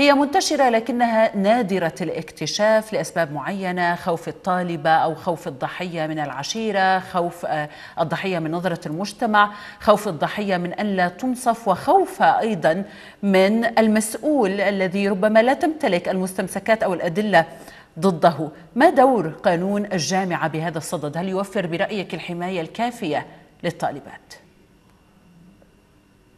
هي منتشرة لكنها نادرة الاكتشاف لأسباب معينة خوف الطالبة أو خوف الضحية من العشيرة خوف آه، الضحية من نظرة المجتمع خوف الضحية من ألا تنصف وخوف أيضا من المسؤول الذي ربما لا تمتلك المستمسكات أو الأدلة ضده ما دور قانون الجامعة بهذا الصدد هل يوفر برأيك الحماية الكافية للطالبات؟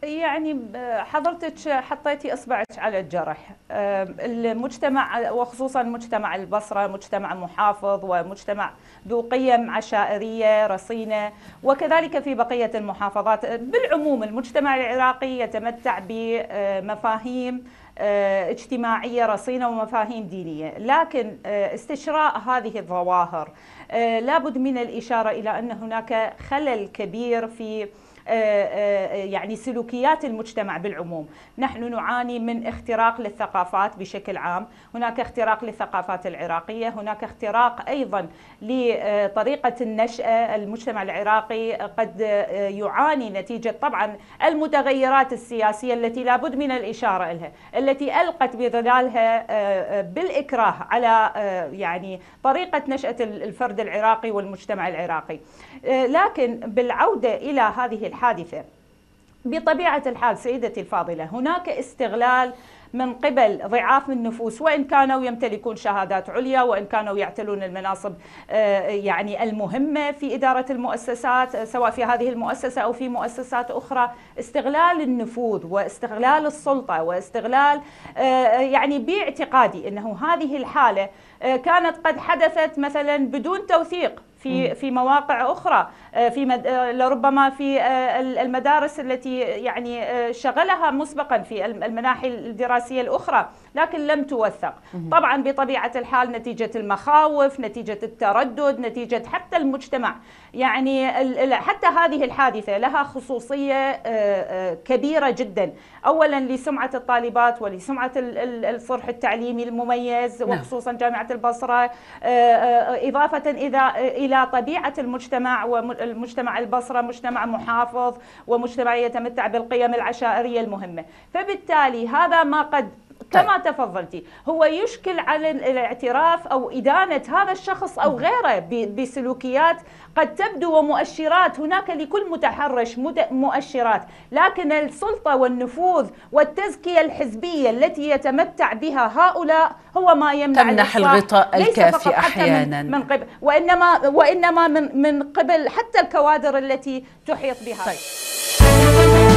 يعني حضرتك حطيتي اصبعك على الجرح آه، المجتمع وخصوصا مجتمع البصره مجتمع محافظ ومجتمع ذو قيم عشائريه رصينه وكذلك في بقيه المحافظات بالعموم المجتمع العراقي يتمتع بمفاهيم آه، اجتماعيه رصينه ومفاهيم دينيه، لكن آه، استشراء هذه الظواهر لابد من الاشاره الى ان هناك خلل كبير في آه، آه، آه، يعني سلوكيات المجتمع بالعموم نحن نعاني من اختراق للثقافات بشكل عام هناك اختراق للثقافات العراقية هناك اختراق أيضا لطريقة النشأة المجتمع العراقي قد يعاني نتيجة طبعا المتغيرات السياسية التي لابد من الإشارة لها التي ألقت بظلالها بالإكراه على يعني طريقة نشأة الفرد العراقي والمجتمع العراقي لكن بالعودة إلى هذه الحادثة بطبيعة الحال سيدتي الفاضلة هناك استغلال من قبل ضعاف النفوس وإن كانوا يمتلكون شهادات عليا وإن كانوا يعتلون المناصب آه، يعني المهمة في إدارة المؤسسات آه، سواء في هذه المؤسسة أو في مؤسسات أخرى استغلال النفوذ واستغلال السلطة واستغلال آه، يعني باعتقادي أنه هذه الحالة كانت قد حدثت مثلا بدون توثيق في في مواقع اخرى آه، في مد... آه، لربما في آه، المدارس التي يعني شغلها مسبقا في المناحي الدراسيه الاخرى لكن لم توثق طبعا بطبيعه الحال نتيجه المخاوف نتيجه التردد نتيجه حتى المجتمع يعني حتى هذه الحادثه لها خصوصيه كبيره جدا اولا لسمعه الطالبات ولسمعه الصرح التعليمي المميز نعم. وخصوصا جامعه البصره اضافه الى الى طبيعه المجتمع والمجتمع البصره مجتمع محافظ ومجتمع يتمتع بالقيم العشائريه المهمه، فبالتالي هذا ما قد طيب. كما تفضلتي هو يشكل على الاعتراف أو إدانة هذا الشخص أو غيره بسلوكيات قد تبدو ومؤشرات هناك لكل متحرش مؤشرات لكن السلطة والنفوذ والتزكية الحزبية التي يتمتع بها هؤلاء هو ما يمنع تمنح الغطاء الكافي أحيانا من, من قبل وإنما, وإنما من, من قبل حتى الكوادر التي تحيط بها طيب.